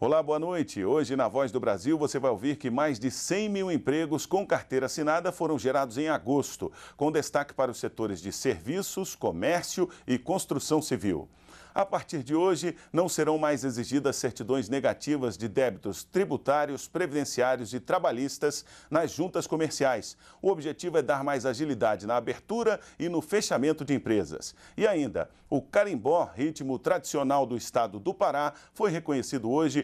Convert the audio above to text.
Olá, boa noite. Hoje, na Voz do Brasil, você vai ouvir que mais de 100 mil empregos com carteira assinada foram gerados em agosto, com destaque para os setores de serviços, comércio e construção civil. A partir de hoje, não serão mais exigidas certidões negativas de débitos tributários, previdenciários e trabalhistas nas juntas comerciais. O objetivo é dar mais agilidade na abertura e no fechamento de empresas. E ainda, o carimbó, ritmo tradicional do estado do Pará, foi reconhecido hoje